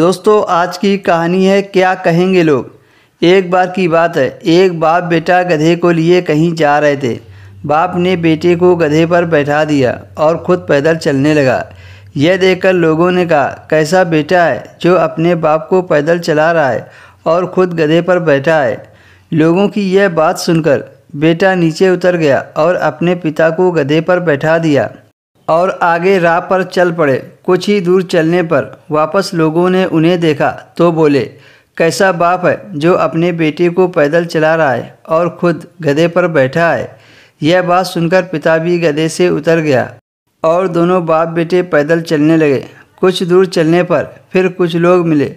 दोस्तों आज की कहानी है क्या कहेंगे लोग एक बार की बात है एक बाप बेटा गधे को लिए कहीं जा रहे थे बाप ने बेटे को गधे पर बैठा दिया और खुद पैदल चलने लगा यह देखकर लोगों ने कहा कैसा बेटा है जो अपने बाप को पैदल चला रहा है और खुद गधे पर बैठा है लोगों की यह बात सुनकर बेटा नीचे उतर गया और अपने पिता को गधे पर बैठा दिया और आगे राह पर चल पड़े कुछ ही दूर चलने पर वापस लोगों ने उन्हें देखा तो बोले कैसा बाप है जो अपने बेटे को पैदल चला रहा है और खुद गधे पर बैठा है यह बात सुनकर पिता भी गधे से उतर गया और दोनों बाप बेटे पैदल चलने लगे कुछ दूर चलने पर फिर कुछ लोग मिले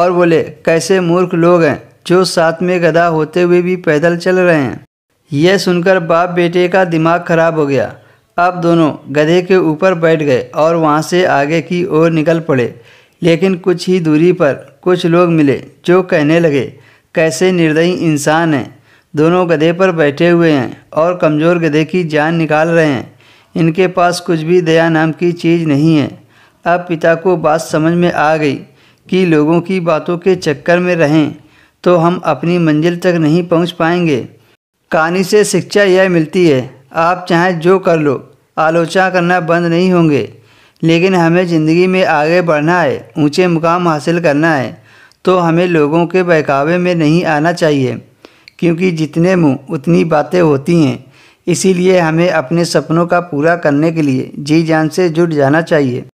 और बोले कैसे मूर्ख लोग हैं जो साथ में गधा होते हुए भी पैदल चल रहे हैं यह सुनकर बाप बेटे का दिमाग खराब हो गया अब दोनों गधे के ऊपर बैठ गए और वहाँ से आगे की ओर निकल पड़े लेकिन कुछ ही दूरी पर कुछ लोग मिले जो कहने लगे कैसे निर्दयी इंसान हैं दोनों गधे पर बैठे हुए हैं और कमज़ोर गधे की जान निकाल रहे हैं इनके पास कुछ भी दया नाम की चीज़ नहीं है अब पिता को बात समझ में आ गई कि लोगों की बातों के चक्कर में रहें तो हम अपनी मंजिल तक नहीं पहुंच पाएंगे कहानी से शिक्षा यह मिलती है आप चाहे जो कर लो आलोचना करना बंद नहीं होंगे लेकिन हमें ज़िंदगी में आगे बढ़ना है ऊंचे मुकाम हासिल करना है तो हमें लोगों के बहकावे में नहीं आना चाहिए क्योंकि जितने मुँह उतनी बातें होती हैं इसीलिए हमें अपने सपनों का पूरा करने के लिए जी जान से जुट जाना चाहिए